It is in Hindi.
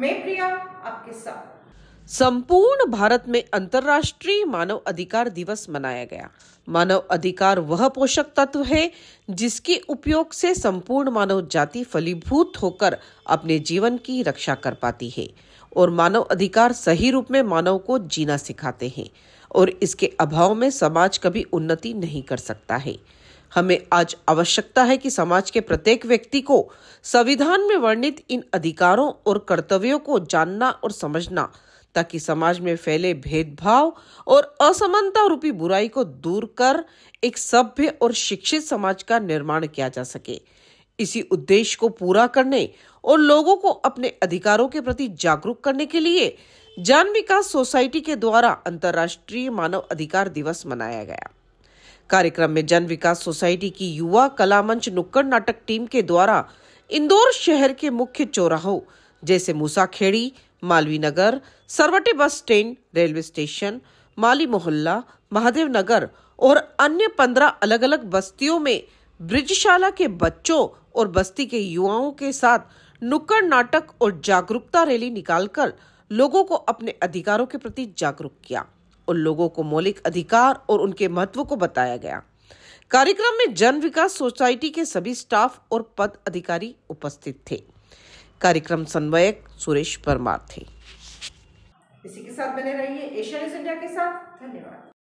मैं प्रिया आपके साथ संपूर्ण भारत में अंतर्राष्ट्रीय मानव अधिकार दिवस मनाया गया मानव अधिकार वह पोषक तत्व है जिसके उपयोग से संपूर्ण मानव जाति फलीभूत होकर अपने जीवन की रक्षा कर पाती है और मानव अधिकार सही रूप में मानव को जीना सिखाते हैं और इसके अभाव में समाज कभी उन्नति नहीं कर सकता है हमें आज आवश्यकता है कि समाज के प्रत्येक व्यक्ति को संविधान में वर्णित इन अधिकारों और कर्तव्यों को जानना और समझना ताकि समाज में फैले भेदभाव और असमानता रूपी बुराई को दूर कर एक सभ्य और शिक्षित समाज का निर्माण किया जा सके इसी उद्देश्य को पूरा करने और लोगों को अपने अधिकारों के प्रति जागरूक करने के लिए जान विकास सोसाइटी के द्वारा अंतर्राष्ट्रीय मानव अधिकार दिवस मनाया गया कार्यक्रम में जन विकास सोसाइटी की युवा कला मंच नुक्कड़ नाटक टीम के द्वारा इंदौर शहर के मुख्य चौराहों जैसे मूसाखेड़ी मालवी नगर Sarwate bus stand railway station माली मोहल्ला महादेव नगर और अन्य पंद्रह अलग अलग बस्तियों में ब्रिजशाला के बच्चों और बस्ती के युवाओं के साथ नुक्कड़ नाटक और जागरूकता रैली निकालकर लोगों को अपने अधिकारों के प्रति जागरूक किया और लोगों को मौलिक अधिकार और उनके महत्व को बताया गया कार्यक्रम में जन विकास सोसाइटी के सभी स्टाफ और पद अधिकारी उपस्थित थे कार्यक्रम संवयक सुरेश परमार थे इसी के साथ बने रहिए न्यूज इंडिया के साथ धन्यवाद